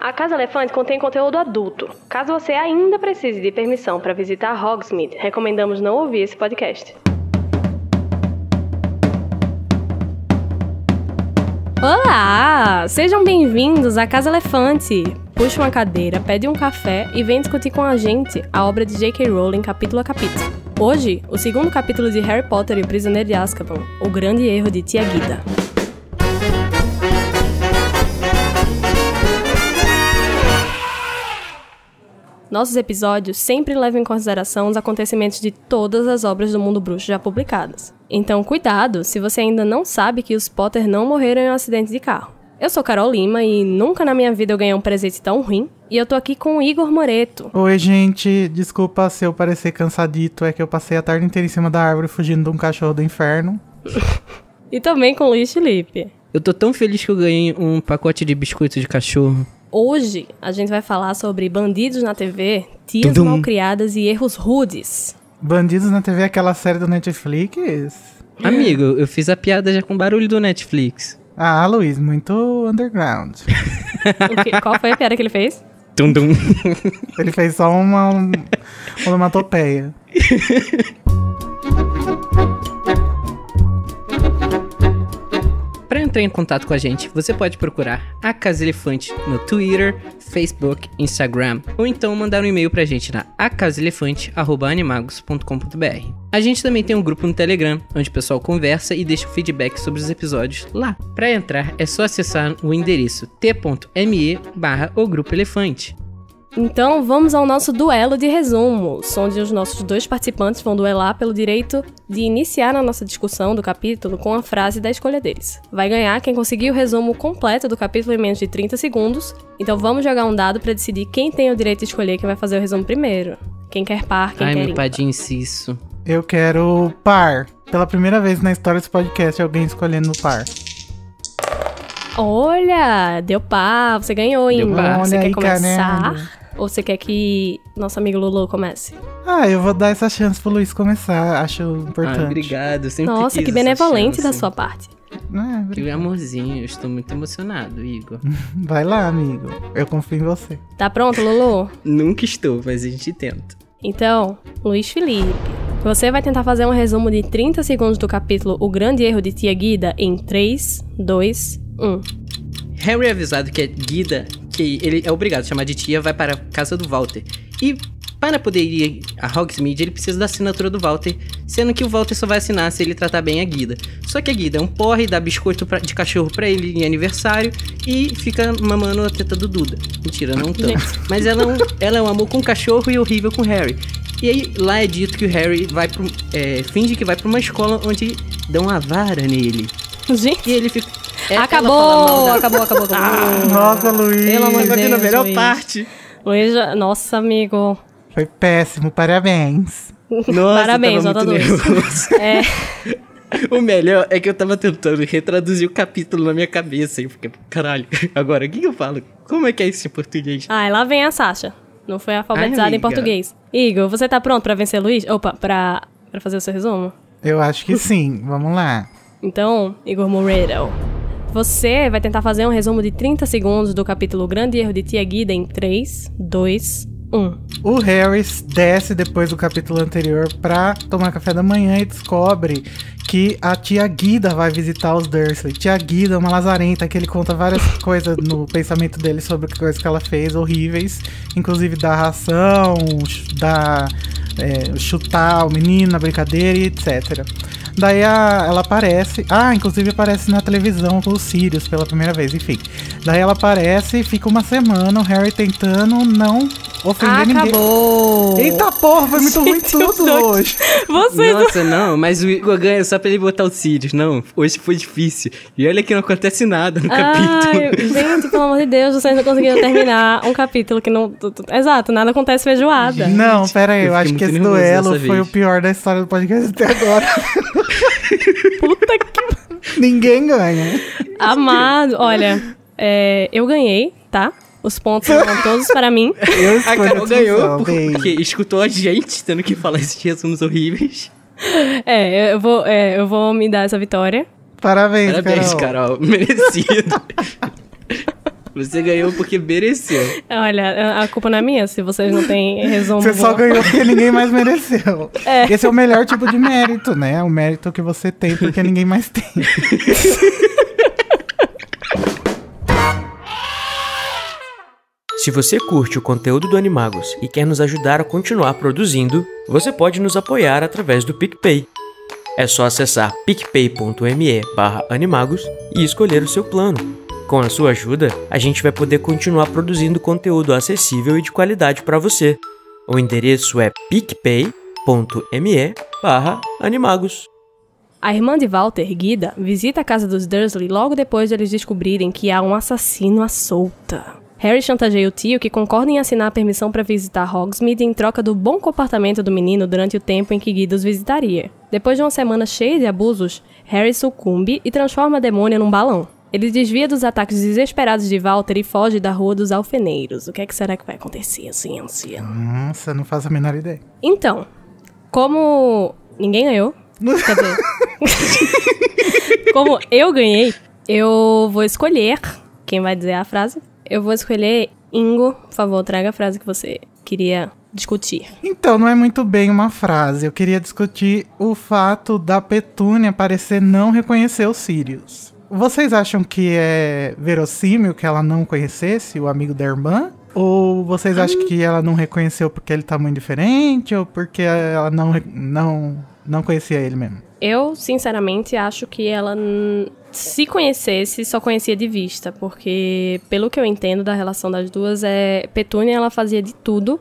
A Casa Elefante contém conteúdo adulto. Caso você ainda precise de permissão para visitar Hogsmeade, recomendamos não ouvir esse podcast. Olá! Sejam bem-vindos à Casa Elefante! Puxe uma cadeira, pede um café e vem discutir com a gente a obra de J.K. Rowling capítulo a capítulo. Hoje, o segundo capítulo de Harry Potter e o Prisioneiro de Azkaban, O Grande Erro de Tia Guida. Nossos episódios sempre levam em consideração os acontecimentos de todas as obras do mundo bruxo já publicadas. Então, cuidado se você ainda não sabe que os Potter não morreram em um acidente de carro. Eu sou Carol Lima e nunca na minha vida eu ganhei um presente tão ruim. E eu tô aqui com o Igor Moreto. Oi, gente. Desculpa se eu parecer cansadito, é que eu passei a tarde inteira em cima da árvore fugindo de um cachorro do inferno. e também com o Luiz Felipe. Eu tô tão feliz que eu ganhei um pacote de biscoito de cachorro. Hoje a gente vai falar sobre bandidos na TV, tias Tudum. malcriadas e erros rudes. Bandidos na TV é aquela série do Netflix? É. Amigo, eu fiz a piada já com barulho do Netflix. Ah, Luiz, muito underground. que, qual foi a piada que ele fez? Dum, dum. Ele fez só uma uma onomatopeia. entrar em contato com a gente, você pode procurar a Casa Elefante no Twitter, Facebook, Instagram, ou então mandar um e-mail pra gente na acaselefante@animagos.com.br. A gente também tem um grupo no Telegram, onde o pessoal conversa e deixa feedback sobre os episódios lá. Para entrar é só acessar o endereço t.me/barra o Grupo Elefante. Então vamos ao nosso duelo de resumos, onde os nossos dois participantes vão duelar pelo direito de iniciar a nossa discussão do capítulo com a frase da escolha deles. Vai ganhar quem conseguir o resumo completo do capítulo em menos de 30 segundos, então vamos jogar um dado para decidir quem tem o direito de escolher quem vai fazer o resumo primeiro. Quem quer par, quem Ai, quer Ai, meu padinho de inciso. Eu quero par. Pela primeira vez na história desse podcast, alguém escolhendo par. Olha, deu par, você ganhou, hein? Deu par. Você Olha quer aí, começar? Caramba. Ou você quer que nosso amigo Lulu comece? Ah, eu vou dar essa chance pro Luiz começar, acho importante. Ah, obrigado, sempre Nossa, que benevolente da sua parte. É, que amorzinho, eu estou muito emocionado, Igor. Vai lá, amigo. Eu confio em você. Tá pronto, Lulu? Nunca estou, mas a gente tenta. Então, Luiz Felipe, você vai tentar fazer um resumo de 30 segundos do capítulo O Grande Erro de Tia Guida em 3, 2, 1. Harry é avisado que a Guida, que ele é obrigado a chamar de tia, vai para a casa do Walter. E para poder ir a Hogsmeade, ele precisa da assinatura do Walter, sendo que o Walter só vai assinar se ele tratar bem a Guida. Só que a Guida é um porre, dá biscoito pra, de cachorro pra ele em aniversário e fica mamando a teta do Duda. Mentira, não tanto. Mas ela é, um, ela é um amor com cachorro e horrível com Harry. E aí, lá é dito que o Harry vai pro, é, finge que vai pra uma escola onde dão a vara nele. Gente. E ele fica, é, acabou, acabou, acabou, acabou, acabou. Ah, nossa, Luiz. Pelo amor de Deus, a melhor Luiz. parte. Luiz, nossa, amigo. Foi péssimo, parabéns. Nossa, parabéns, nota 2. É. O melhor é que eu tava tentando retraduzir o capítulo na minha cabeça. E eu fiquei, caralho, agora o que eu falo? Como é que é isso em português? Ah, lá vem a Sasha. Não foi alfabetizada em português. Igor, você tá pronto para vencer Luiz? Opa, pra, pra fazer o seu resumo? Eu acho que sim. Vamos lá. Então, Igor Moreira. Você vai tentar fazer um resumo de 30 segundos do capítulo Grande Erro de Tia Guida em 3, 2, 1. O Harris desce depois do capítulo anterior pra tomar café da manhã e descobre que a tia Guida vai visitar os Dursley. Tia Guida é uma lazarenta que ele conta várias coisas no pensamento dele sobre coisas que ela fez horríveis, inclusive da ração, da é, chutar o menino na brincadeira e etc. Daí a, ela aparece. Ah, inclusive aparece na televisão com os Sirius pela primeira vez, enfim. Daí ela aparece e fica uma semana o Harry tentando não ofender Acabou. Ah, ninguém. Acabou! Eita porra, foi muito ruim tudo hoje. Vocês Nossa, não... mas o Igor ganha só pra ele botar o Sirius. Não, hoje foi difícil. E olha que não acontece nada no Ai, capítulo. Gente, pelo amor de Deus, vocês não conseguiram terminar um capítulo que não. Exato, nada acontece feijoada. Não, pera aí, eu, eu acho que esse duelo foi vez. o pior da história do podcast até agora. Puta que. Ninguém ganha. Amado, olha, é, eu ganhei, tá? Os pontos são todos para mim. Eu a Carol ganhou bem. porque escutou a gente, tendo que falar esses resumos horríveis. É, eu vou, é, eu vou me dar essa vitória. Parabéns, Parabéns Carol. Carol. Merecido. Você ganhou porque mereceu. Olha, a culpa não é minha se vocês não têm resumo. Você só ganhou porque ninguém mais mereceu. É. Esse é o melhor tipo de mérito, né? É o mérito que você tem porque ninguém mais tem. Se você curte o conteúdo do Animagos e quer nos ajudar a continuar produzindo, você pode nos apoiar através do PicPay. É só acessar picpay.me animagos e escolher o seu plano. Com a sua ajuda, a gente vai poder continuar produzindo conteúdo acessível e de qualidade para você. O endereço é picpay.me animagos. A irmã de Walter, Guida, visita a casa dos Dursley logo depois de eles descobrirem que há um assassino à solta. Harry chantageia o tio, que concorda em assinar a permissão para visitar Hogsmeade em troca do bom comportamento do menino durante o tempo em que Guido os visitaria. Depois de uma semana cheia de abusos, Harry sucumbe e transforma a demônia num balão. Ele desvia dos ataques desesperados de Walter e foge da Rua dos Alfeneiros. O que, é que será que vai acontecer, assim, Ancia? Nossa, não faço a menor ideia. Então, como ninguém ganhou, quer dizer, como eu ganhei, eu vou escolher quem vai dizer a frase eu vou escolher Ingo. Por favor, traga a frase que você queria discutir. Então, não é muito bem uma frase. Eu queria discutir o fato da Petúnia parecer não reconhecer o Sirius. Vocês acham que é verossímil que ela não conhecesse o amigo da irmã? Ou vocês hum. acham que ela não reconheceu porque ele tá muito diferente? Ou porque ela não, não não conhecia ele mesmo. Eu, sinceramente, acho que ela se conhecesse, só conhecia de vista, porque pelo que eu entendo da relação das duas é Petúnia ela fazia de tudo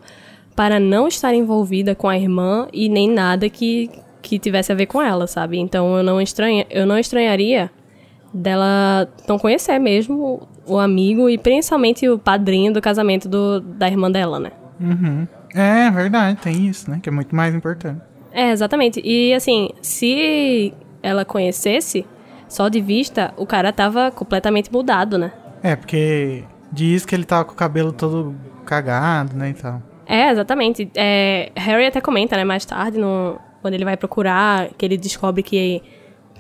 para não estar envolvida com a irmã e nem nada que que tivesse a ver com ela, sabe? Então eu não estranha, eu não estranharia dela não conhecer mesmo o amigo e principalmente o padrinho do casamento do, da irmã dela, né? Uhum. É, verdade, tem isso, né? Que é muito mais importante. É, exatamente. E assim, se ela conhecesse, só de vista, o cara tava completamente mudado, né? É, porque diz que ele tava com o cabelo todo cagado, né, e tal. É, exatamente. É, Harry até comenta, né, mais tarde, no, quando ele vai procurar, que ele descobre que,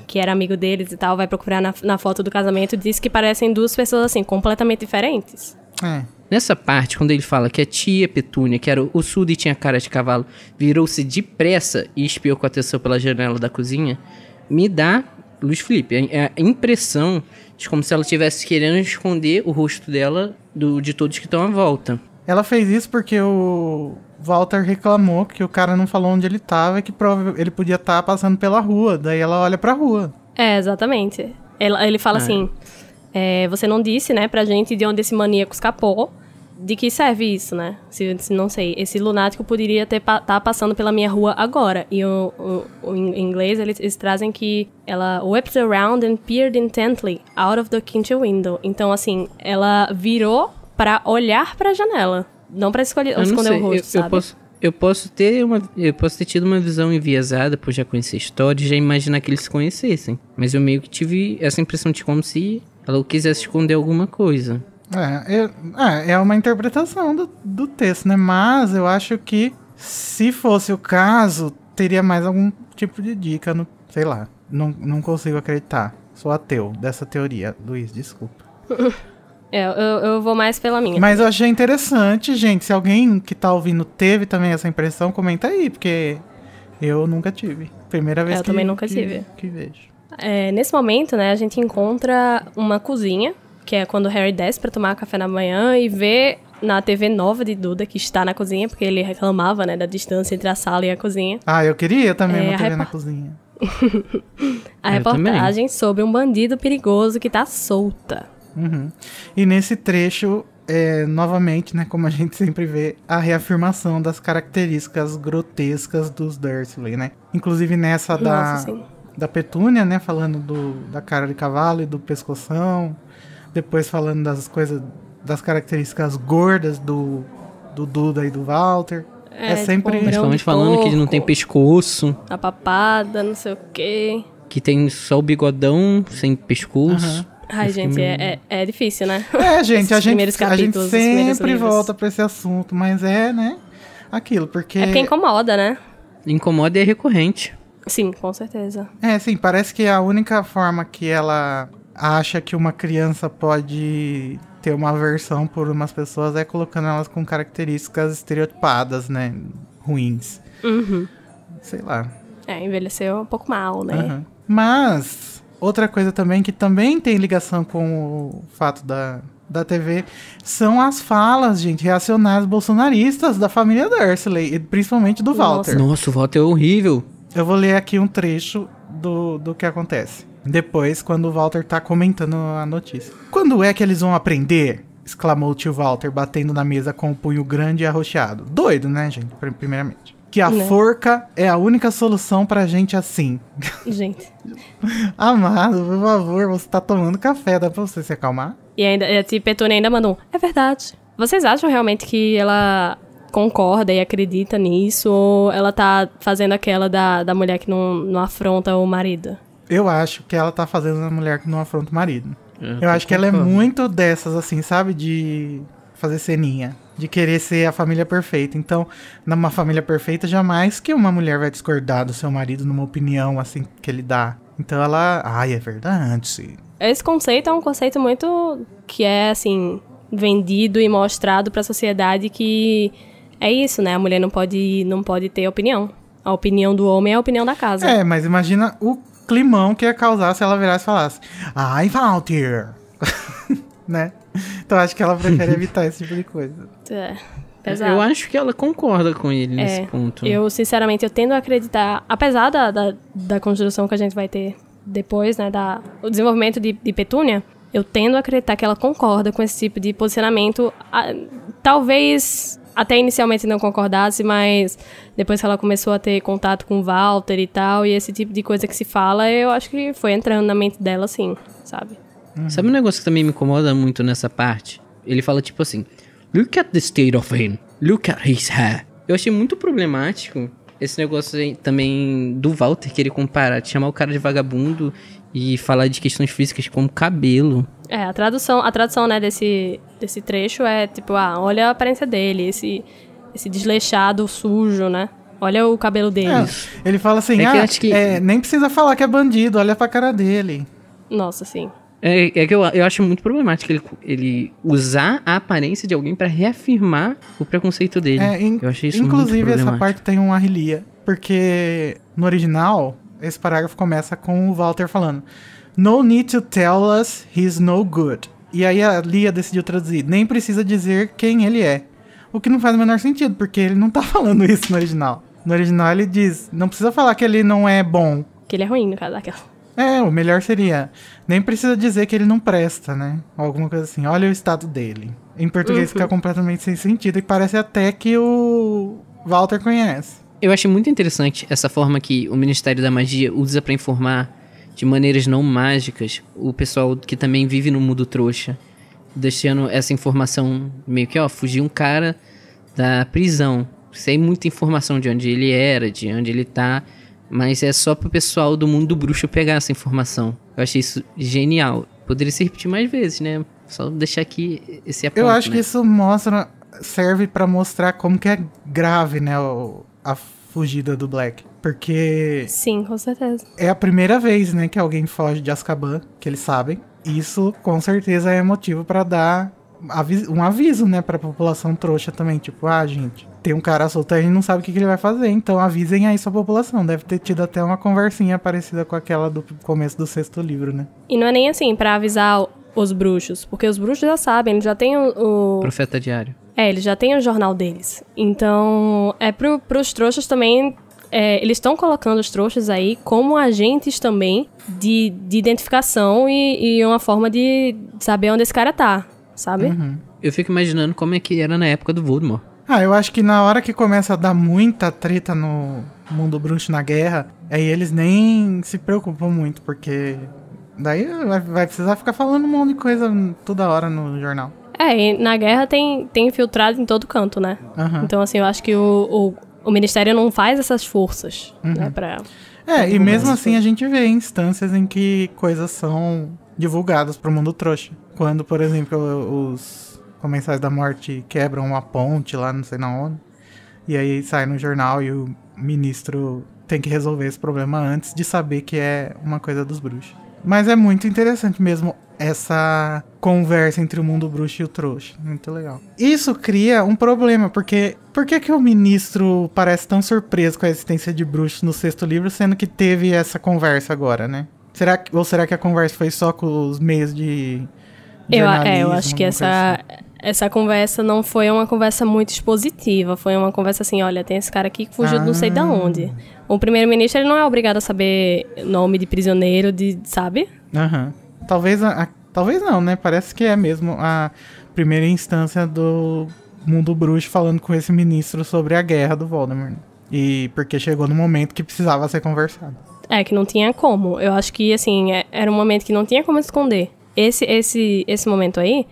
que era amigo deles e tal, vai procurar na, na foto do casamento, diz que parecem duas pessoas, assim, completamente diferentes. É. Nessa parte, quando ele fala que a tia Petúnia, que era o surdo e tinha cara de cavalo, virou-se depressa e espiou com atenção pela janela da cozinha, me dá, Luiz Felipe, a, a impressão de como se ela estivesse querendo esconder o rosto dela do, de todos que estão à volta. Ela fez isso porque o Walter reclamou que o cara não falou onde ele estava e que ele podia estar tá passando pela rua. Daí ela olha pra rua. É, exatamente. Ela, ele fala ah, assim: é. é, você não disse, né, pra gente de onde esse maníaco escapou de que serve isso, né? Se, se não sei, esse lunático poderia estar pa, tá passando pela minha rua agora. E o, o, o em inglês eles, eles, trazem que ela whipped around and peered intently out of the kitchen window. Então, assim, ela virou para olhar para a janela, não para escolher eu esconder sei, o rosto, eu, sabe? Eu posso, eu posso ter uma, eu posso ter tido uma visão enviesada por já conhecer a história, já imaginar que eles se conhecessem. Mas eu meio que tive essa impressão de como se ela quisesse esconder alguma coisa. É, é, é uma interpretação do, do texto, né? Mas eu acho que se fosse o caso, teria mais algum tipo de dica no. Sei lá. Não, não consigo acreditar. Sou ateu dessa teoria. Luiz, desculpa. É, eu, eu vou mais pela minha. Mas eu achei interessante, gente. Se alguém que tá ouvindo teve também essa impressão, comenta aí, porque eu nunca tive. Primeira vez eu que, também nunca que, tive. que vejo. É, nesse momento, né, a gente encontra uma cozinha que é quando o Harry desce para tomar café na manhã e vê na TV nova de Duda, que está na cozinha, porque ele reclamava, né, da distância entre a sala e a cozinha. Ah, eu queria também é, uma TV na cozinha. a eu reportagem também. sobre um bandido perigoso que está solta. Uhum. E nesse trecho, é, novamente, né, como a gente sempre vê, a reafirmação das características grotescas dos Dursley, né? Inclusive nessa da, da Petúnia, né, falando do, da cara de cavalo e do pescoção, depois falando das coisas, das características gordas do, do Duda e do Walter. É, é sempre. Tipo, um Principalmente falando porco, que não tem pescoço. A papada, não sei o quê. Que tem só o bigodão sem pescoço. Uhum. Ai, gente, é, é, é, difícil, né? É, gente, a gente, a gente sempre volta para esse assunto, mas é, né? Aquilo, porque. É porque incomoda, né? Incomoda e é recorrente. Sim, com certeza. É, sim, parece que é a única forma que ela acha que uma criança pode ter uma aversão por umas pessoas é colocando elas com características estereotipadas, né? Ruins. Uhum. Sei lá. É, envelheceu um pouco mal, né? Uhum. Mas, outra coisa também que também tem ligação com o fato da, da TV são as falas, gente, reacionárias bolsonaristas da família Dursley, principalmente do Walter. Nossa, nossa o Walter é horrível. Eu vou ler aqui um trecho do, do que acontece. Depois, quando o Walter tá comentando a notícia. Quando é que eles vão aprender? exclamou o tio Walter, batendo na mesa com o punho grande e arroxeado. Doido, né, gente? Primeiramente. Que a né? forca é a única solução pra gente assim. Gente. Amado, por favor, você tá tomando café, dá pra você se acalmar? E ainda, a tia Petúnia ainda mandou, é verdade. Vocês acham realmente que ela concorda e acredita nisso? Ou ela tá fazendo aquela da, da mulher que não, não afronta o marido? eu acho que ela tá fazendo a mulher que não afronta o marido. É, eu, eu acho que ela é muito dessas, assim, sabe? De fazer ceninha. De querer ser a família perfeita. Então, numa família perfeita, jamais que uma mulher vai discordar do seu marido numa opinião, assim, que ele dá. Então ela. Ai, é verdade. Sim. Esse conceito é um conceito muito. que é, assim, vendido e mostrado pra sociedade que. É isso, né? A mulher não pode, não pode ter opinião. A opinião do homem é a opinião da casa. É, mas imagina o climão que ia causar se ela virasse e falasse I Walter! né? Então acho que ela prefere evitar esse tipo de coisa. É, é. Pesado. Eu acho que ela concorda com ele é, nesse ponto. Eu, sinceramente, eu tendo a acreditar, apesar da, da, da construção que a gente vai ter depois, né, da, o desenvolvimento de, de Petúnia, eu tendo a acreditar que ela concorda com esse tipo de posicionamento, a, ah, talvez até inicialmente não concordasse, mas depois que ela começou a ter contato com o Walter e tal, e esse tipo de coisa que se fala, eu acho que foi entrando na mente dela, assim, sabe? Uhum. Sabe um negócio que também me incomoda muito nessa parte? Ele fala tipo assim: Look at the state of him. Look at his hair. Eu achei muito problemático esse negócio aí, também do Walter, que ele comparar, chamar o cara de vagabundo e falar de questões físicas como cabelo. É, a tradução, a tradução, né, desse, desse trecho é tipo, ah, olha a aparência dele, esse, esse desleixado, sujo, né? Olha o cabelo dele. É, ele fala assim, é ah, que... é, nem precisa falar que é bandido, olha pra cara dele. Nossa, sim. É, é, que eu, eu acho muito problemático ele, ele usar a aparência de alguém para reafirmar o preconceito dele. É, in, eu achei isso Inclusive, essa parte tem um arrelia, porque no original, esse parágrafo começa com o Walter falando: no need to tell us he's no good. E aí a Lia decidiu traduzir, nem precisa dizer quem ele é. O que não faz o menor sentido, porque ele não tá falando isso no original. No original ele diz, não precisa falar que ele não é bom. Que ele é ruim, no caso daquela. É, o melhor seria, nem precisa dizer que ele não presta, né? Alguma coisa assim, olha o estado dele. Em português uhum. fica completamente sem sentido e parece até que o Walter conhece. Eu achei muito interessante essa forma que o Ministério da Magia usa para informar de maneiras não mágicas, o pessoal que também vive no mundo trouxa, deixando essa informação meio que, ó, fugiu um cara da prisão. Sem muita informação de onde ele era, de onde ele tá, mas é só pro pessoal do mundo bruxo pegar essa informação. Eu achei isso genial. Poderia se repetir mais vezes, né? Só deixar aqui esse aponto, Eu acho né? que isso mostra serve para mostrar como que é grave, né, a fugida do Black. Porque. Sim, com certeza. É a primeira vez, né, que alguém foge de Azkaban, que eles sabem. Isso com certeza é motivo para dar um aviso, né, pra população trouxa também. Tipo, ah, gente, tem um cara solto e a gente não sabe o que, que, ele vai fazer. Então avisem aí sua população. Deve ter tido até uma conversinha parecida com aquela do começo do sexto livro, né? E não é nem assim, para avisar os bruxos. Porque os bruxos já sabem, eles já têm o. o... Profeta diário. É, eles já têm o jornal deles. Então, é pro, pros trouxas também é, eles estão colocando os trouxas aí como agentes também de, de identificação e, e uma forma de saber onde esse cara tá, sabe? Uhum. Eu fico imaginando como é que era na época do Voldemort. Ah, eu acho que na hora que começa a dar muita treta no mundo bruxo na guerra, aí eles nem se preocupam muito, porque daí vai precisar ficar falando um monte de coisa toda hora no jornal. É, na guerra tem, tem infiltrado em todo canto, né? Uhum. Então, assim, eu acho que o, o Ministério não faz essas forças, né, uhum. né, É, e uhum. mesmo assim a gente vê instâncias em que coisas são divulgadas pro mundo trouxa. Quando, por exemplo, os comensais da morte quebram uma ponte lá, não sei na onde, e aí sai no jornal e o ministro tem que resolver esse problema antes de saber que é uma coisa dos bruxos. Mas é muito interessante mesmo essa conversa entre o mundo bruxo e o trouxa. Muito legal. Isso cria um problema, porque por que, que o ministro parece tão surpreso com a existência de bruxos no sexto livro, sendo que teve essa conversa agora, né? Será que, ou será que a conversa foi só com os meios de. Eu, é, eu acho que essa, assim? essa conversa não foi uma conversa muito expositiva, foi uma conversa assim, olha, tem esse cara aqui que fugiu ah. não sei de ah. onde. O primeiro-ministro ele não é obrigado a saber nome de prisioneiro, de sabe? Aham. Uhum. Talvez a, a, talvez não, né? Parece que é mesmo a primeira instância do mundo bruxo falando com esse ministro sobre a guerra do Voldemort. E porque chegou no momento que precisava ser conversado. É, que não tinha como. Eu acho que, assim, é, era um momento que não tinha como esconder. Esse, esse, esse momento aí,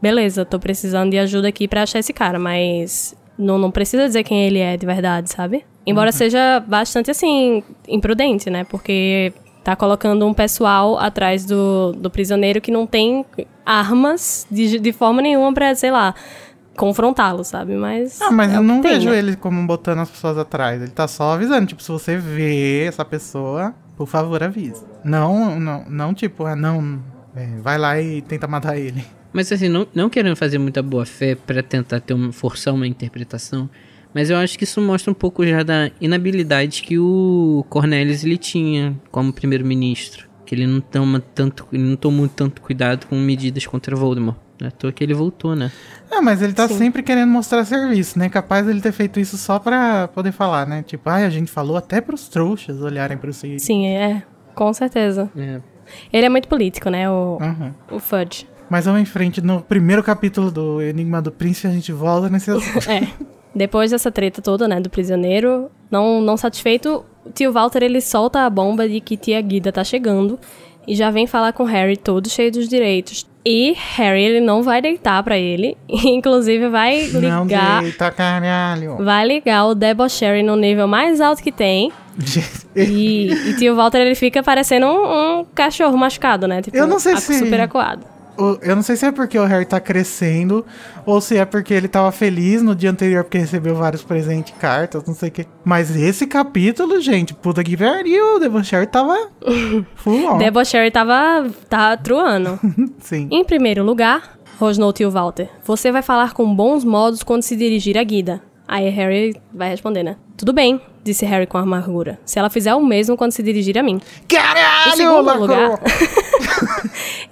beleza, tô precisando de ajuda aqui para achar esse cara, mas não, não precisa dizer quem ele é de verdade, sabe? Embora uhum. seja bastante, assim, imprudente, né? Porque tá colocando um pessoal atrás do, do prisioneiro que não tem armas de, de forma nenhuma pra, sei lá, confrontá-lo, sabe? Mas. Ah, mas é eu não vejo né? ele como botando as pessoas atrás. Ele tá só avisando, tipo, se você vê essa pessoa, por favor, avisa. Não, não, não, tipo, ah, não. É, vai lá e tenta matar ele. Mas assim, não, não querendo fazer muita boa fé para tentar ter uma, forçar uma interpretação, mas eu acho que isso mostra um pouco já da inabilidade que o Cornelius ele tinha como primeiro-ministro. Que ele não toma tanto. Ele não tomou tanto cuidado com medidas contra Voldemort. Não é à toa que ele voltou, né? Ah, mas ele tá Sim. sempre querendo mostrar serviço, né? Capaz ele ter feito isso só pra poder falar, né? Tipo, ai, ah, a gente falou até pros trouxas olharem pro si. Sim, é. Com certeza. É. Ele é muito político, né? O, uhum. o Fudge. Mas vamos em frente, no primeiro capítulo do Enigma do Príncipe, a gente volta nesse assunto. é. Depois dessa treta toda, né, do prisioneiro, não, não satisfeito, tio Walter ele solta a bomba de que tia Guida tá chegando e já vem falar com Harry todo cheio dos direitos. E Harry ele não vai deitar para ele, inclusive vai ligar. Não deita, caralho. Vai ligar o debochery no nível mais alto que tem. e, e tio Walter ele fica parecendo um, um cachorro machucado, né? Tipo, eu não sei se super acuado eu não sei se é porque o Harry tá crescendo ou se é porque ele tava feliz no dia anterior porque recebeu vários presentes, cartas, não sei o quê. Mas esse capítulo, gente, puta que pariu, o Debocherry tava full on. Debocherry tava, tá truando. Sim. Em primeiro lugar, rosnou o tio Walter. Você vai falar com bons modos quando se dirigir a Guida. Aí Harry vai responder, né? Tudo bem, disse Harry com amargura. Se ela fizer o mesmo quando se dirigir a mim. Caralho, em segundo lugar...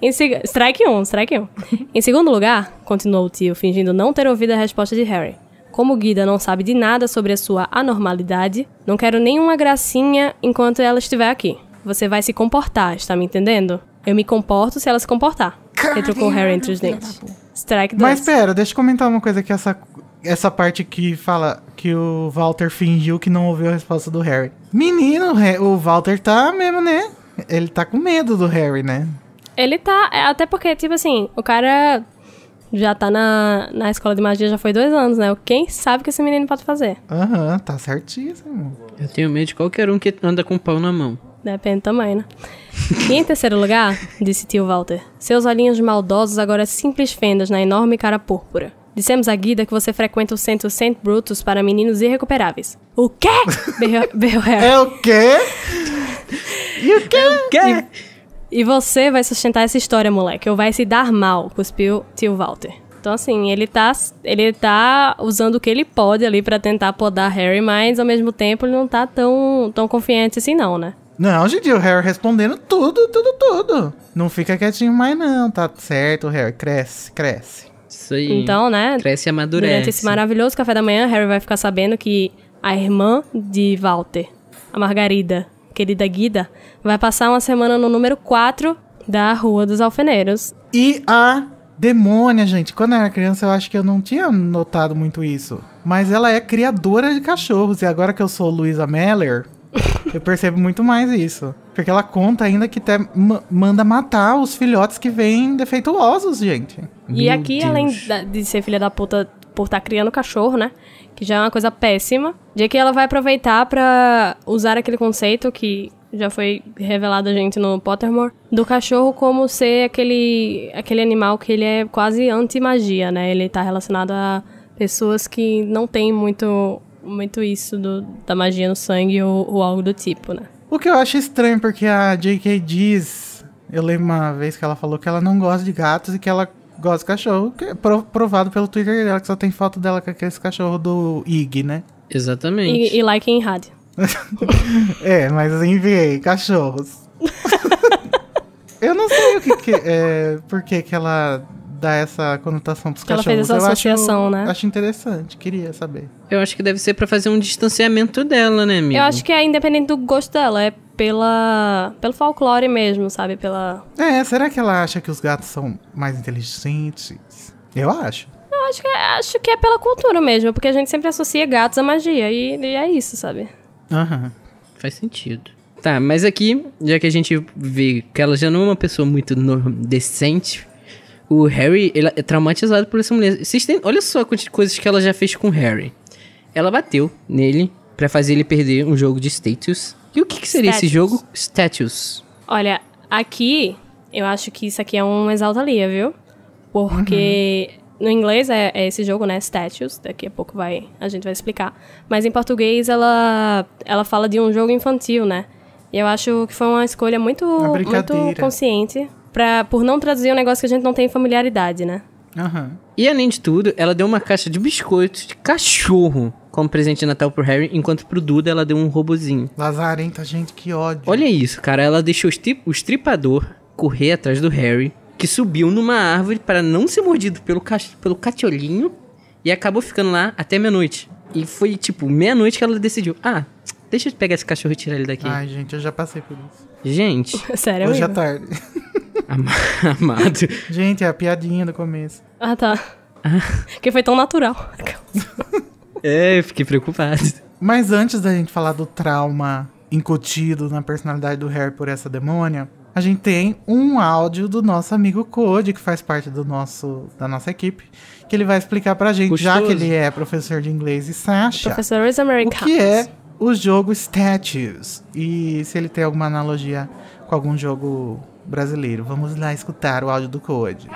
em Strike 1, um, strike 1. Um. em segundo lugar, continuou o tio, fingindo não ter ouvido a resposta de Harry. Como Guida não sabe de nada sobre a sua anormalidade, não quero nenhuma gracinha enquanto ela estiver aqui. Você vai se comportar, está me entendendo? Eu me comporto se ela se comportar. Caramba, Retrucou Harry entre os dentes. Strike 2. Mas pera, deixa eu comentar uma coisa que essa essa parte que fala que o Walter fingiu que não ouviu a resposta do Harry. Menino, o Walter tá mesmo, né? Ele tá com medo do Harry, né? Ele tá. É, até porque, tipo assim, o cara já tá na, na escola de magia já foi dois anos, né? Quem sabe o que esse menino pode fazer? Aham, uhum, tá certíssimo. Eu tenho medo de qualquer um que anda com pão pau na mão. Depende do tamanho, né? e em terceiro lugar, disse tio Walter, seus olhinhos maldosos agora simples fendas na enorme cara púrpura. Dissemos a Guida que você frequenta o centro St. Brutus para meninos irrecuperáveis. O quê? berrou Harry. É o quê? E o quê? É o quê? E você vai sustentar essa história, moleque, ou vai se dar mal, cuspiu tio Walter. Então, assim, ele tá, ele tá usando o que ele pode ali para tentar podar Harry, mas ao mesmo tempo ele não tá tão, tão confiante assim, não, né? Não, hoje o Harry respondendo tudo, tudo, tudo. Não fica quietinho mais, não, tá certo, Harry. Cresce, cresce. Isso aí. Então, né? Cresce e amadurece. Durante esse maravilhoso café da manhã, Harry vai ficar sabendo que a irmã de Walter, a Margarida, querida Guida, vai passar uma semana no número 4 da Rua dos Alfeneiros. E a demônia, gente, quando eu era criança eu acho que eu não tinha notado muito isso. Mas ela é criadora de cachorros, e agora que eu sou Luísa Meller, eu percebo muito mais isso. Porque ela conta ainda que até manda matar os filhotes que vêm defeituosos, gente. E Meu aqui, Deus. além de ser filha da puta por estar tá criando cachorro, né? que já é uma coisa péssima. De que ela vai aproveitar para usar aquele conceito que já foi revelado a gente no Pottermore, do cachorro como ser aquele, aquele animal que ele é quase anti-magia, né? Ele tá relacionado a pessoas que não têm muito, muito isso do, da magia no sangue ou, ou algo do tipo, né? O que eu acho estranho, porque a J.K. diz... Eu lembro uma vez que ela falou que ela não gosta de gatos e que ela gosta de cachorro, que é provado pelo Twitter dela, que só tem foto dela com aquele cachorro do Ig, né? Exatamente. E, e like em rádio. é, mas enviei cachorros. Eu não sei o que, que é, por que que ela dá essa conotação pros ela cachorros. Ela fez essa Eu associação, acho, né? Acho interessante, queria saber. Eu acho que deve ser para fazer um distanciamento dela, né, amigo? Eu acho que é independente do gosto dela, é pela pelo folclore mesmo, sabe? Pela É, será que ela acha que os gatos são mais inteligentes? Eu acho. Eu acho que é, acho que é pela cultura mesmo, porque a gente sempre associa gatos à magia e, e é isso, sabe? Aham. Faz sentido. Tá, mas aqui, já que a gente vê que ela já não é uma pessoa muito decente, o Harry ele é traumatizado por essa mulher. Vocês têm, olha só quantas coisas que ela já fez com o Harry. Ela bateu nele para fazer ele perder um jogo de status. E o que, que seria Statues. esse jogo? Statues. Olha, aqui eu acho que isso aqui é um exaltalia, viu? Porque uhum. no inglês é, é, esse jogo, né? Statues. Daqui a pouco vai, a gente vai explicar. Mas em português ela, ela fala de um jogo infantil, né? E eu acho que foi uma escolha muito, muito consciente pra, por não traduzir um negócio que a gente não tem familiaridade, né? Uhum. E além de tudo, ela deu uma caixa de biscoitos de cachorro como presente de Natal pro Harry, enquanto pro Duda ela deu um robozinho. Lazarenta, gente, que ódio. Olha isso, cara. Ela deixou o estripador correr atrás do Harry, que subiu numa árvore para não ser mordido pelo, ca... pelo catiolinho e acabou ficando lá até meia-noite. E foi tipo meia-noite que ela decidiu: ah, Deixa eu pegar esse cachorro e tirar ele daqui. Ai, gente, eu já passei por isso. Gente. Sério? É Hoje à é tarde. Am amado. Gente, é a piadinha do começo. Ah, tá. Ah. Porque foi tão natural. é, eu fiquei preocupado. Mas antes da gente falar do trauma incutido na personalidade do Harry por essa demônia, a gente tem um áudio do nosso amigo Code, que faz parte do nosso, da nossa equipe, que ele vai explicar pra gente, Custoso. já que ele é professor de inglês e Sasha, Professores americanos. o que é o jogo Statues e se ele tem alguma analogia com algum jogo brasileiro. Vamos lá escutar o áudio do Code.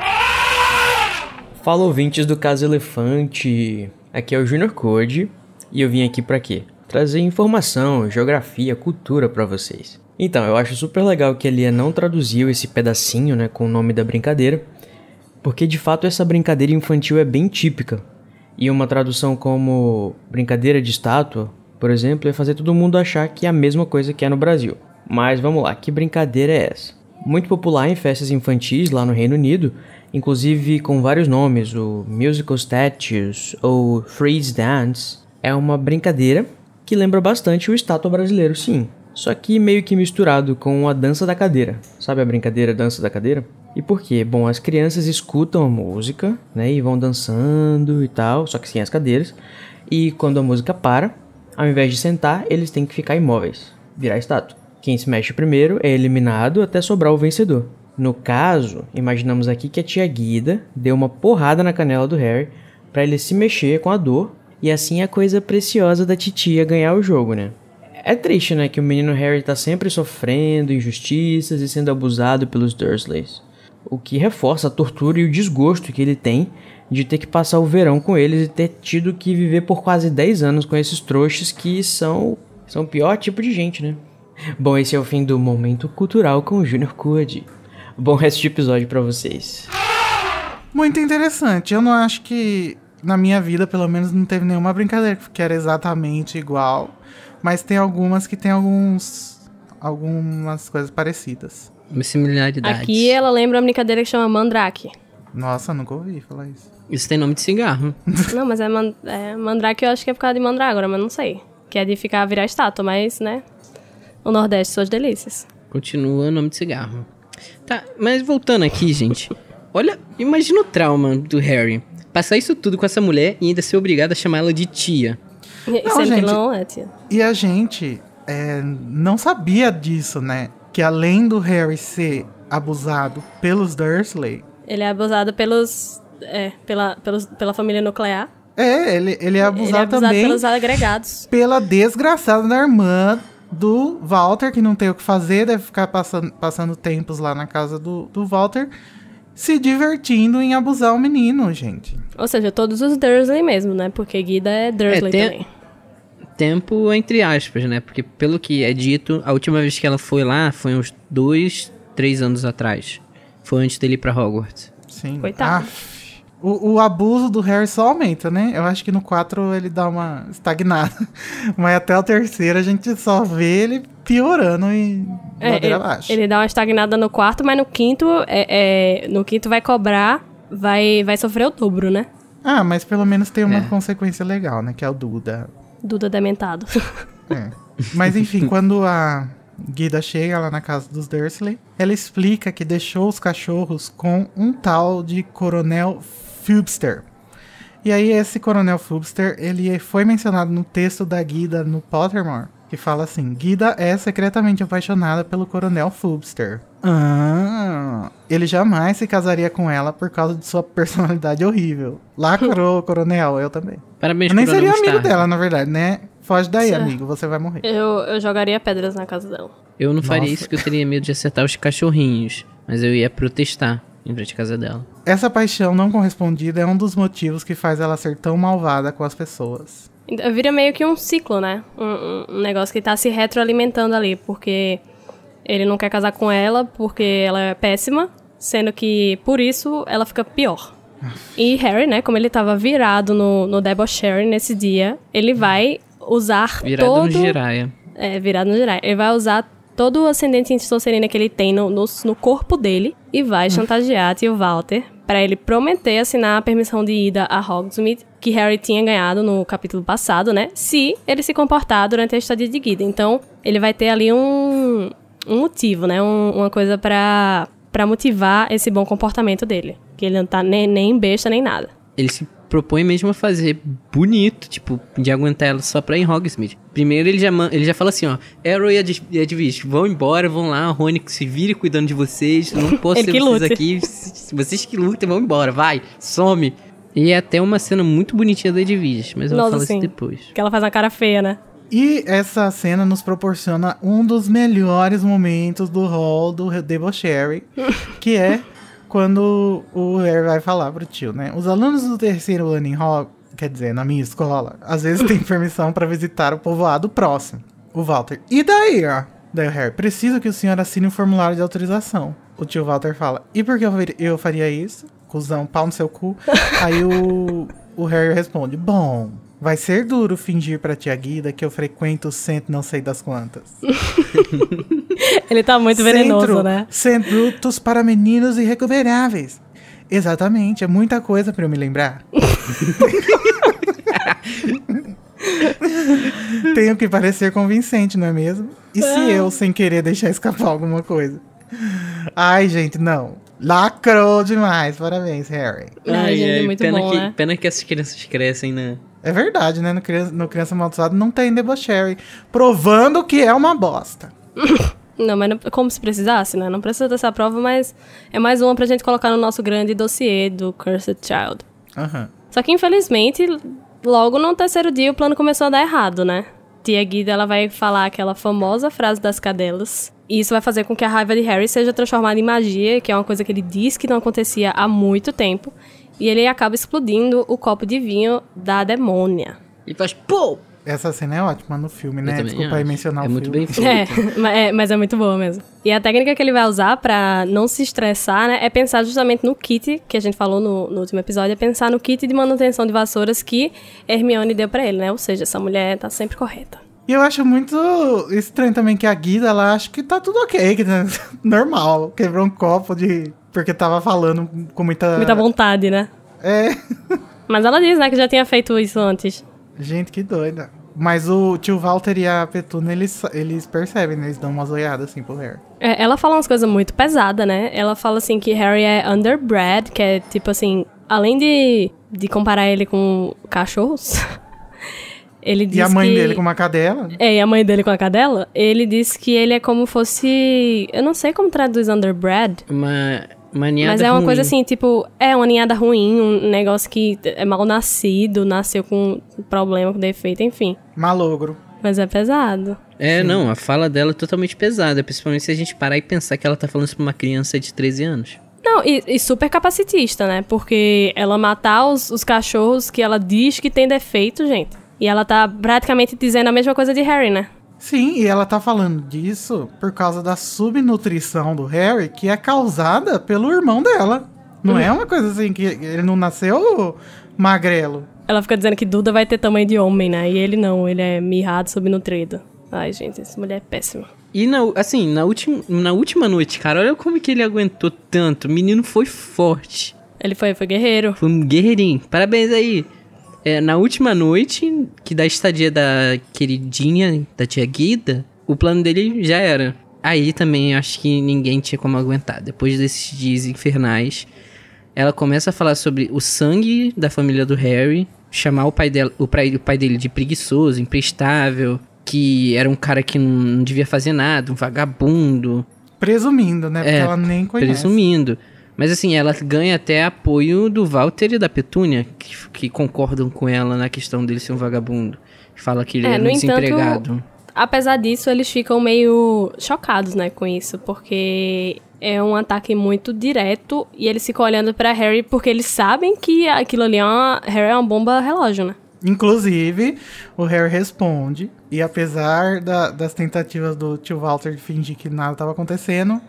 Fala ouvintes do Caso Elefante, aqui é o Junior Code e eu vim aqui para quê? Trazer informação, geografia, cultura para vocês. Então, eu acho super legal que a Lia não traduziu esse pedacinho, né, com o nome da brincadeira, porque de fato essa brincadeira infantil é bem típica. E uma tradução como brincadeira de estátua por exemplo, ia é fazer todo mundo achar que é a mesma coisa que é no Brasil. Mas vamos lá, que brincadeira é essa? Muito popular em festas infantis lá no Reino Unido, inclusive com vários nomes, o Musical Statues ou Freeze Dance, é uma brincadeira que lembra bastante o estátua brasileiro, sim. Só que meio que misturado com a dança da cadeira. Sabe a brincadeira dança da cadeira? E por quê? Bom, as crianças escutam a música, né, e vão dançando e tal, só que sem as cadeiras. E quando a música para, ao invés de sentar, eles têm que ficar imóveis, virar estátua. Quem se mexe primeiro é eliminado até sobrar o vencedor. No caso, imaginamos aqui que a tia Guida deu uma porrada na canela do Harry para ele se mexer com a dor e assim a coisa preciosa da titia ganhar o jogo, né? É triste, né, que o menino Harry tá sempre sofrendo injustiças e sendo abusado pelos Dursleys, o que reforça a tortura e o desgosto que ele tem de ter que passar o verão com eles e ter tido que viver por quase 10 anos com esses trouxas que são, são o pior tipo de gente, né? Bom, esse é o fim do Momento Cultural com o Junior Cuad. Bom resto de episódio para vocês. Muito interessante. Eu não acho que na minha vida, pelo menos, não teve nenhuma brincadeira que era exatamente igual. Mas tem algumas que tem alguns. algumas coisas parecidas. Uma similaridade. Aqui ela lembra uma brincadeira que chama Mandrake. Nossa, nunca ouvi falar isso. Isso tem nome de cigarro. Não, mas é, man é mandrake, eu acho que é por causa de mandrágora, mas não sei. Que é de ficar virar estátua, mas, né? O Nordeste, suas delícias. Continua nome de cigarro. Tá, mas voltando aqui, gente. Olha, imagina o trauma do Harry. Passar isso tudo com essa mulher e ainda ser obrigado a chamar ela de tia. Isso é gente, não é tia. E a gente é, não sabia disso, né? Que além do Harry ser abusado pelos Dursley... Ele é abusado pelos é, pela, pelos, pela família nuclear. É, ele, ele é abusado, ele é abusado também. pelos agregados. Pela desgraçada da irmã do Walter, que não tem o que fazer, deve ficar passando, passando tempos lá na casa do, do Walter, se divertindo em abusar o menino, gente. Ou seja, todos os Dursley mesmo, né? Porque Guida é Dursley é, tem... também. Tempo entre aspas, né? Porque pelo que é dito, a última vez que ela foi lá foi uns dois, três anos atrás. Foi antes dele ir pra Hogwarts. Sim. Coitado. Ah. O, o, abuso do Harry só aumenta, né? Eu acho que no 4 ele dá uma estagnada. Mas até o terceiro a gente só vê ele piorando e é, ele, Ele dá uma estagnada no quarto, mas no quinto, é, é, no quinto vai cobrar, vai, vai sofrer o dobro, né? Ah, mas pelo menos tem uma é. consequência legal, né? Que é o Duda. Duda dementado. É. Mas enfim, quando a Guida chega lá na casa dos Dursley, ela explica que deixou os cachorros com um tal de Coronel Fubster. E aí esse Coronel Fubster, ele foi mencionado no texto da Guida no Pottermore, que fala assim: Guida é secretamente apaixonada pelo Coronel Fubster. Ah, ele jamais se casaria com ela por causa de sua personalidade horrível. Lacrou, coronel, eu também. Parabéns, eu nem seria amigo estar. dela, na verdade, né? Foge daí, amigo, você vai morrer. Eu, eu jogaria pedras na casa dela. Eu não Nossa. faria isso porque eu teria medo de acertar os cachorrinhos, mas eu ia protestar em frente à casa dela. Essa paixão não correspondida é um dos motivos que faz ela ser tão malvada com as pessoas. Então, vira meio que um ciclo, né? Um, um negócio que tá se retroalimentando ali, porque ele não quer casar com ela porque ela é péssima, sendo que por isso ela fica pior. E Harry, né, como ele tava virado no, no debauchery nesse dia, ele vai usar virado todo... Virado no Jiraya. É, virado no Jiraya. Ele vai usar todo o ascendente em Sonserina que ele tem no, no, no corpo dele e vai hum. chantagear tio Walter para ele prometer assinar a permissão de ida a Hogsmeade que Harry tinha ganhado no capítulo passado, né? Se ele se comportar durante a estadia de Guida. Então, ele vai ter ali um, um motivo, né? Um, uma coisa para para motivar esse bom comportamento dele, que ele não tá nem, nem besta nem nada. Ele se propõe mesmo a fazer bonito, tipo, de aguentar ela só pra em Hogsmeade. Primeiro ele já, ele já fala assim, ó, Arrow e Edwidge, vão embora, vão lá, Rony se vire cuidando de vocês, não posso ter vocês aqui, vocês que lutem, vão embora, vai, some. E é até uma cena muito bonitinha da Edwidge, mas eu Nossa, vou falar sim. isso depois. Que ela faz uma cara feia, né? E essa cena nos proporciona um dos melhores momentos do rol do Sherry, que é quando o Harry vai falar pro tio, né? Os alunos do terceiro ano em Hogwarts, quer dizer, na minha escola, às vezes têm permissão para visitar o povoado próximo, o Walter. E daí, ó? Daí o Harry, preciso que o senhor assine um formulário de autorização. O tio Walter fala, e por que eu faria isso? Cusão, pau no seu cu. Aí o, o Harry responde, bom, Vai ser duro fingir pra tia Guida que eu frequento o centro não sei das quantas. Ele tá muito Centro, venenoso, né? Centros para meninos irrecuperáveis. Exatamente, é muita coisa para eu me lembrar. Tenho que parecer convincente, não é mesmo? E se ah. eu, sem querer, deixar escapar alguma coisa? Ai, gente, não. Lacrou demais. Parabéns, Harry. Ai, ai gente, é muito pena bom, que, né? Pena que essas crianças crescem, né? É verdade, né? No Criança, no criança não tem debochery. Provando que é uma bosta. Não, mas não, como se precisasse, né? Não precisa dessa prova, mas é mais uma pra gente colocar no nosso grande dossiê do Cursed Child. Uhum. Só que, infelizmente, logo no terceiro dia o plano começou a dar errado, né? Tia Guida, ela vai falar aquela famosa frase das cadelas. E isso vai fazer com que a raiva de Harry seja transformada em magia, que é uma coisa que ele diz que não acontecia há muito tempo. E ele acaba explodindo o copo de vinho da demônia. E faz pô, essa cena é ótima no filme, né? Desculpa acho. aí mencionar é o filme. É muito bem feito. É, mas é muito boa mesmo. E a técnica que ele vai usar para não se estressar, né? É pensar justamente no kit que a gente falou no, no último episódio. É pensar no kit de manutenção de vassouras que Hermione deu para ele, né? Ou seja, essa mulher tá sempre correta. E eu acho muito estranho também que a Guida, ela acha que tá tudo ok, que tá normal. Quebrou um copo de. Porque tava falando com muita. Muita vontade, né? É. Mas ela diz, né, que já tinha feito isso antes. Gente, que doida. Mas o tio Walter e a Petuna, eles, eles percebem, né? Eles dão umas olhadas assim pro Harry. É, ela fala umas coisas muito pesadas, né? Ela fala assim que Harry é underbred, que é tipo assim, além de, de comparar ele com cachorros. ele diz e a mãe que... dele com uma cadela? É, e a mãe dele com a cadela? Ele diz que ele é como fosse. Eu não sei como traduz underbred. Mas Maniada Mas é uma ruim. coisa assim, tipo, é uma ninhada ruim, um negócio que é mal nascido, nasceu com problema, com defeito, enfim. Malogro. Mas é pesado. É, Sim. não, a fala dela é totalmente pesada, principalmente se a gente parar e pensar que ela tá falando isso pra uma criança de 13 anos. Não, e, e super capacitista, né? Porque ela matar os, os cachorros que ela diz que tem defeito, gente. E ela tá praticamente dizendo a mesma coisa de Harry, né? Sim, e ela tá falando disso por causa da subnutrição do Harry, que é causada pelo irmão dela. Não é uhum. é uma coisa assim que ele não nasceu magrelo. Ela fica dizendo que Duda vai ter tamanho de homem, né? E ele não, ele é mirrado, subnutrido. Ai, gente, essa mulher é péssima. E na, assim, na última, na última noite, cara, olha como que ele aguentou tanto. O menino foi forte. Ele foi, foi guerreiro. Foi um guerreirinho. Parabéns aí. É, na última noite, que da estadia da queridinha, da tia Guida, o plano dele já era. Aí também acho que ninguém tinha como aguentar. Depois desses dias infernais, ela começa a falar sobre o sangue da família do Harry, chamar o pai, dela, o pai, o pai dele de preguiçoso, imprestável, que era um cara que não devia fazer nada, um vagabundo. Presumindo, né? Porque é, ela nem conhece. Presumindo. Mas assim, ela ganha até apoio do Walter e da Petúnia, que, que concordam com ela na questão dele ser um vagabundo. Fala que ele é, é um desempregado. Entanto, apesar disso, eles ficam meio chocados, né, com isso, porque é um ataque muito direto e eles ficam olhando para Harry porque eles sabem que aquilo ali é uma, Harry é uma bomba relógio, né? Inclusive, o Harry responde. E apesar da, das tentativas do tio Walter de fingir que nada estava acontecendo,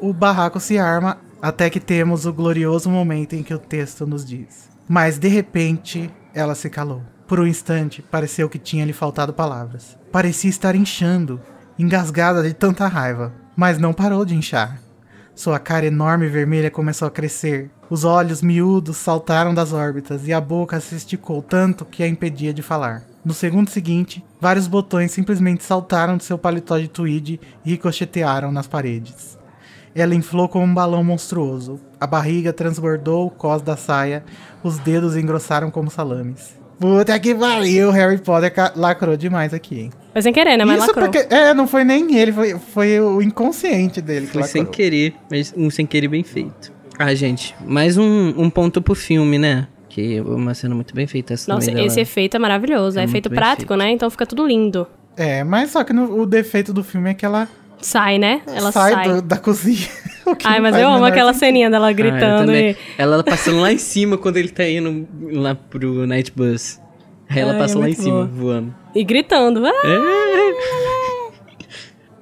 o barraco se arma até que temos o glorioso momento em que o texto nos diz. Mas de repente, ela se calou. Por um instante, pareceu que tinha lhe faltado palavras. Parecia estar inchando, engasgada de tanta raiva, mas não parou de inchar. Sua cara enorme e vermelha começou a crescer. Os olhos miúdos saltaram das órbitas e a boca se esticou tanto que a impedia de falar. No segundo seguinte, vários botões simplesmente saltaram de seu paletó de tweed e ricochetearam nas paredes. Ela inflou como um balão monstruoso. A barriga transbordou o cos da saia. Os dedos engrossaram como salames. Puta que pariu, Harry Potter lacrou demais aqui, hein? Foi sem querer, né? Mas Isso lacrou. porque. É, não foi nem ele, foi, foi o inconsciente dele que foi lacrou. sem querer, mas um sem querer bem feito. Ah, gente, mais um, um ponto pro filme, né? Que é uma cena muito bem feita essa Nossa, esse dela. efeito é maravilhoso. É, é efeito prático, feito. né? Então fica tudo lindo. É, mas só que no, o defeito do filme é que ela Sai, né? Ela sai. sai. Do, da cozinha. Ai, mas eu amo aquela sentido. ceninha dela ah, gritando. Ah, e... Ela passando lá em cima quando ele tá indo lá pro Night Bus. Aí ela Ai, passa é lá em cima, boa. voando. E gritando. Ah! É.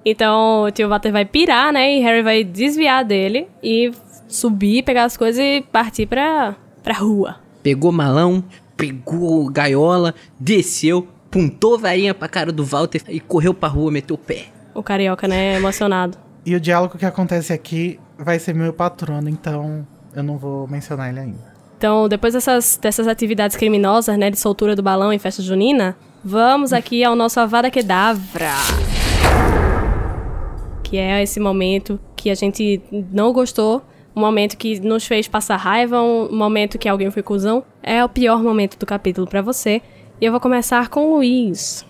Então o tio Walter vai pirar, né? E Harry vai desviar dele e subir, pegar as coisas e partir pra, pra rua. Pegou malão, pegou gaiola, desceu, puntou varinha pra cara do Walter e correu pra rua, meteu o pé o carioca, né? É emocionado. E o diálogo que acontece aqui vai ser meu patrono, então eu não vou mencionar ele ainda. Então, depois dessas, dessas atividades criminosas, né, de soltura do balão e festa junina, vamos aqui ao nosso Avada Kedavra. Que é esse momento que a gente não gostou, um momento que nos fez passar raiva, um momento que alguém foi cuzão. É o pior momento do capítulo para você. E eu vou começar com o Luiz.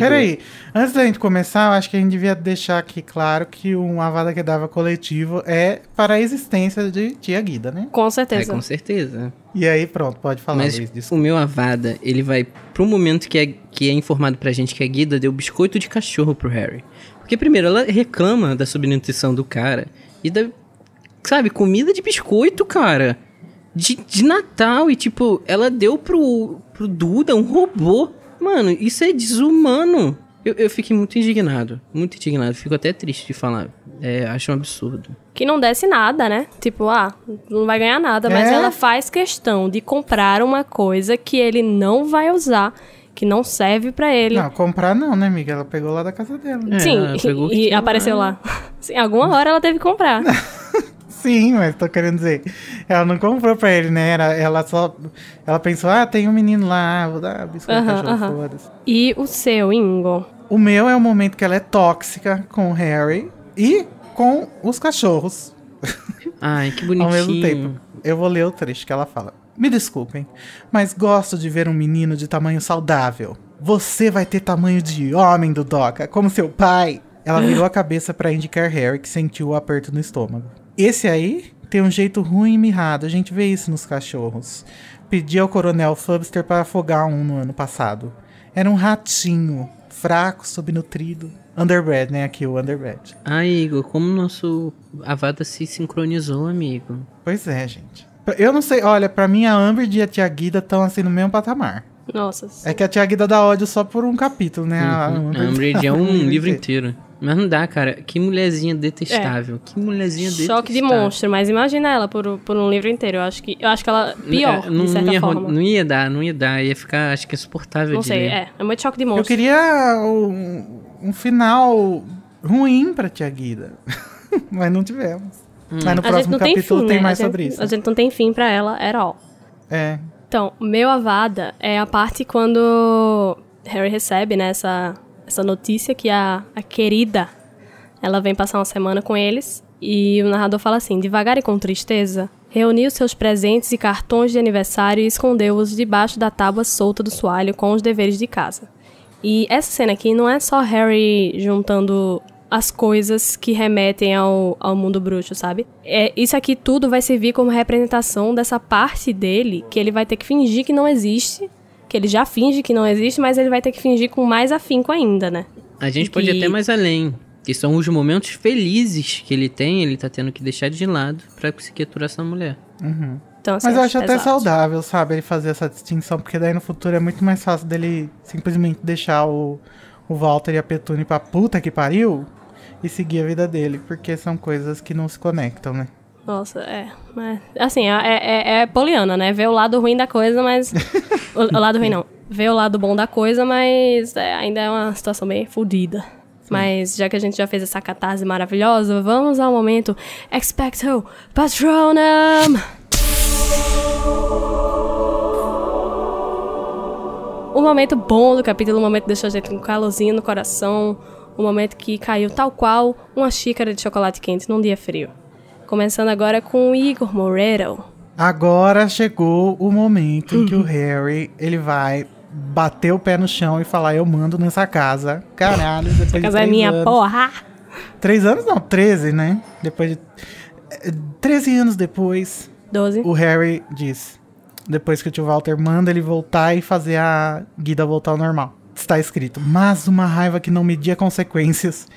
Peraí, antes da gente começar, eu acho que a gente devia deixar aqui claro que um Avada que dava coletivo é para a existência de Tia Guida, né? Com certeza. É, com certeza. E aí, pronto, pode falar, Mas Luiz, o meu Avada, ele vai pro momento que é, que é informado pra gente que a Guida deu biscoito de cachorro pro Harry. Porque, primeiro, ela reclama da subnutrição do cara e da, sabe, comida de biscoito, cara. De, de Natal e, tipo, ela deu pro, pro Duda um robô Mano, isso é desumano. Eu, eu fiquei muito indignado. Muito indignado. Fico até triste de falar. É, acho um absurdo. Que não desse nada, né? Tipo, ah, não vai ganhar nada. Mas é. ela faz questão de comprar uma coisa que ele não vai usar que não serve para ele. Não, comprar não, né, amiga? Ela pegou lá da casa dela. Né? É, Sim, e, e apareceu lá. lá. Sim, alguma hora ela teve que comprar. Sim, mas tô querendo dizer. Ela não comprou pra ele, né? Ela, ela só. Ela pensou, ah, tem um menino lá, vou dar biscoito uhum, cachorro, foda-se. E o seu, Ingo? O meu é o momento que ela é tóxica com o Harry e com os cachorros. Ai, que bonitinho. Ao mesmo tempo. Eu vou ler o trecho que ela fala. Me desculpem, mas gosto de ver um menino de tamanho saudável. Você vai ter tamanho de homem, Doca, como seu pai. Ela virou a cabeça para indicar Harry que sentiu o aperto no estômago. Esse aí tem um jeito ruim e mirrado. A gente vê isso nos cachorros. Pedi ao coronel Fubster para afogar um no ano passado. Era um ratinho, fraco, subnutrido. Underbred, né? Aqui o Underbred. Ah, Igor, como nosso Avada se sincronizou, amigo. Pois é, gente. Eu não sei, olha, para mim a Amber e a Tia Guida estão assim no mesmo patamar. Nossa. É que a Tia Guida dá ódio só por um capítulo, né? Uhum. A Amber é um livro inteiro. Mas não dá, cara. Que mulherzinha detestável. É. Que mulherzinha detestável. Choque de monstro, mas imagina ela por, por um livro inteiro. Eu acho que, eu acho que ela é, pior, não, de certa ia, forma. Não ia dar, não ia dar. Ia ficar, acho que insuportável é Não sei, é. É muito choque de monstro. Eu queria um, um final ruim pra Tia Guida. mas não tivemos. Hum. Mas no próximo capítulo tem, fim, tem né? mais gente, sobre isso. A gente não tem fim pra ela, era ó. É. Então, meu avada é a parte quando Harry recebe, né, essa essa notícia que a, a querida ela vem passar uma semana com eles e o narrador fala assim: devagar e com tristeza, reuniu seus presentes e cartões de aniversário e escondeu-os debaixo da tábua solta do soalho com os deveres de casa. E essa cena aqui não é só Harry juntando as coisas que remetem ao, ao mundo bruxo, sabe? É, isso aqui tudo vai servir como representação dessa parte dele que ele vai ter que fingir que não existe que ele já finge que não existe, mas ele vai ter que fingir com mais afinco ainda, né? A gente que... pode até mais além, que são os momentos felizes que ele tem, ele tá tendo que deixar de lado para conseguir aturar essa mulher. Uhum. Então, assim, Mas eu acho até exato. saudável, sabe, ele fazer essa distinção, porque daí no futuro é muito mais fácil dele simplesmente deixar o, o Walter e a Petune pra puta que pariu e seguir a vida dele, porque são coisas que não se conectam, né? Nossa, é. Mas, assim, é, é, é, é poliana, né? Ver o lado ruim da coisa, mas. o, o, lado ruim não. Ver o lado bom da coisa, mas é, ainda é uma situação bem fodida. Mas já que a gente já fez essa catarse maravilhosa, vamos ao momento Expecto Patronum! O momento bom do capítulo, o momento que deixou a gente com um calorzinho no coração, o momento que caiu tal qual uma xícara de chocolate quente num dia frio. Começando agora com o Igor Moreira. Agora chegou o momento em que o Harry ele vai bater o pé no chão e falar: Eu mando nessa casa. Caralho, depois Essa de casa é minha anos, porra! Três anos não, treze, né? Depois de. anos depois. Doze. O Harry diz: Depois que o tio Walter manda ele voltar e fazer a Guida voltar ao normal. Está escrito, mas uma raiva que não media consequências.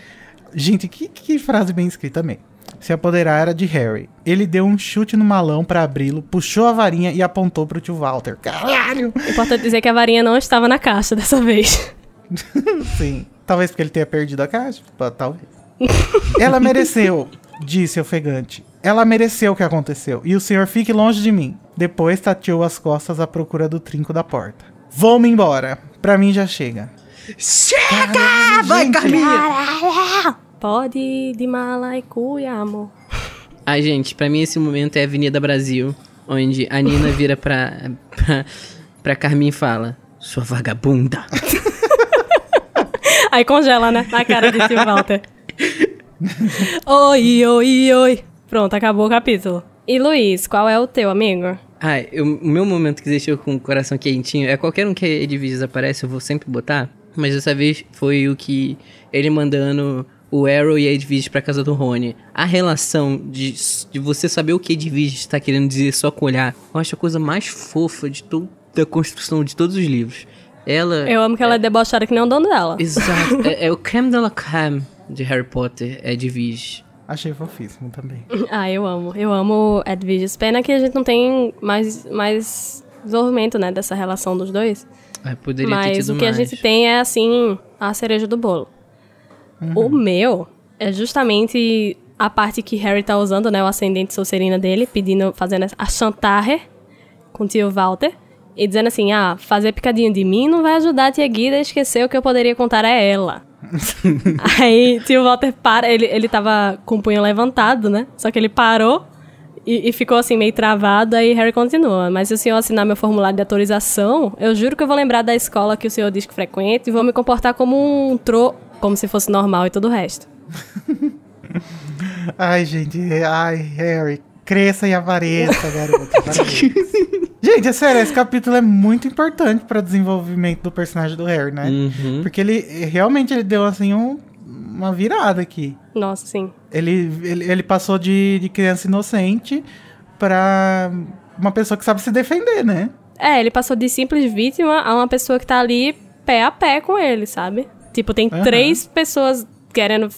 Gente, que, que frase bem escrita também se apoderara de Harry. Ele deu um chute no malão para abri-lo, puxou a varinha e apontou para o tio Walter. Caralho! É importante dizer que a varinha não estava na caixa dessa vez. Sim. Talvez porque ele tenha perdido a caixa. Talvez. Ela mereceu, disse ofegante. Ela mereceu o que aconteceu. E o senhor fique longe de mim. Depois tateou as costas à procura do trinco da porta. Vou-me embora. Pra mim já chega. Chega! Caralho, Vai, Carminha! Caralho! Pode ir cu e amor. Ai, gente, para mim esse momento é Avenida Brasil, onde a Nina vira pra, pra, pra Carmin e fala: Sua vagabunda. Aí congela, né? Na cara de Tim Walter. oi, oi, oi. Pronto, acabou o capítulo. E Luiz, qual é o teu amigo? Ah, eu, o meu momento que deixou com o coração quentinho é qualquer um que ele diz aparece, eu vou sempre botar. Mas dessa vez foi o que ele mandando o Arrow e a Edwidge pra casa do Rony. A relação de, de você saber o que a Edwidge está querendo dizer só com olhar, eu acho a coisa mais fofa de toda a construção de todos os livros. Ela. Eu amo que ela é, é debochada que nem o dono dela. Exato. é, é, o creme de la creme de Harry Potter, é Achei fofíssimo também. ah, eu amo. Eu amo Edwidge. Pena que a gente não tem mais, mais desenvolvimento, né, dessa relação dos dois. É, poderia Mas ter tido o que mais. a gente tem é, assim, a cereja do bolo. Uhum. O meu é justamente a parte que Harry tá usando, né? O ascendente Sonserina dele, pedindo, fazendo a chantarre com o tio Walter. E dizendo assim, ah, fazer picadinho de mim não vai ajudar a tia Guida a esquecer o que eu poderia contar a ela. Aí tio Walter para, ele, ele tava com o punho levantado, né? Só que ele parou e, e, ficou assim meio travado, aí Harry continua. Mas se o senhor assinar meu formulário de autorização, eu juro que eu vou lembrar da escola que o senhor diz que frequenta e vou me comportar como um tro como se fosse normal e todo o resto. ai, gente, é, ai, Harry, cresça e apareça, garoto. gente, é sério, esse capítulo é muito importante para o desenvolvimento do personagem do Harry, né? Uhum. Porque ele realmente ele deu assim um, uma virada aqui. Nossa, sim. Ele, ele, ele passou de, de criança inocente para uma pessoa que sabe se defender, né? É, ele passou de simples vítima a uma pessoa que tá ali pé a pé com ele, sabe? Tipo, tem uhum. três pessoas querendo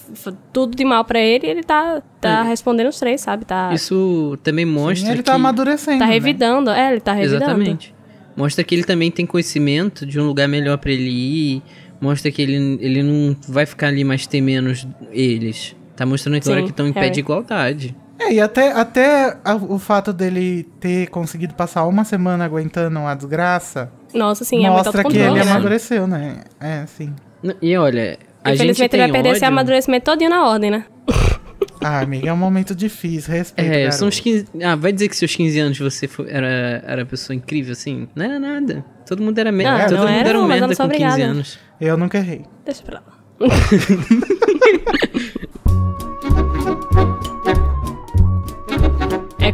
tudo de mal para ele, ele tá, tá é. respondendo os três, sabe? Tá... Isso também mostra. Sim, ele tá amadurecendo. Tá né? revidando, né? é, ele tá revidando. Exatamente. Mostra que ele também tem conhecimento de um lugar melhor para ele ir. Mostra que ele, ele não vai ficar ali mais temendo eles. Tá mostrando agora que estão em pé de igualdade. É, e até, até a, o fato dele ter conseguido passar uma semana aguentando a desgraça. Nossa, sim, é mostra é que ele né? amadureceu, né? É, sim. E olha, a gente tem ele vai perder ódio... esse amadurecimento todinho na ordem, né? Ah, amiga, é um momento difícil, respeito. É, garoto. são os 15. Ah, vai dizer que seus 15 anos você foi, era, era pessoa incrível, assim? Não era nada. Todo mundo era merda. Todo não mundo era, era um merda com 15 obrigada. anos. Eu nunca errei. Deixa pra lá.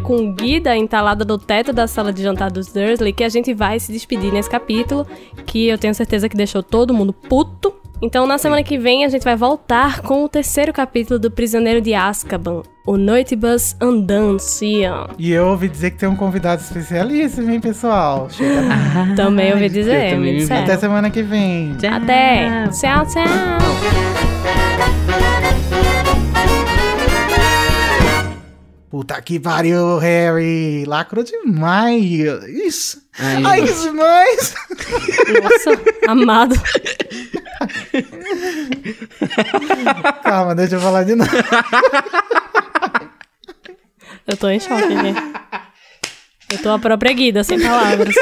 com guia entalada no teto da sala de jantar dos Dursley que a gente vai se despedir nesse capítulo, que eu tenho certeza que deixou todo mundo puto. Então, na semana que vem, a gente vai voltar com o terceiro capítulo do Prisioneiro de Azkaban, o Noitibus Andancia. E eu ouvi dizer que tem um convidado especialíssimo, hein, pessoal? também ouvi dizer. Eu também Até semana que vem. Tchau. Até. Tchau, tchau. Puta que pariu, Harry! Lacro demais! Aí, Ai, que demais! Nossa, amado! Calma, deixa eu falar de novo. Eu tô em choque né? Eu tô a própria guida, sem palavras.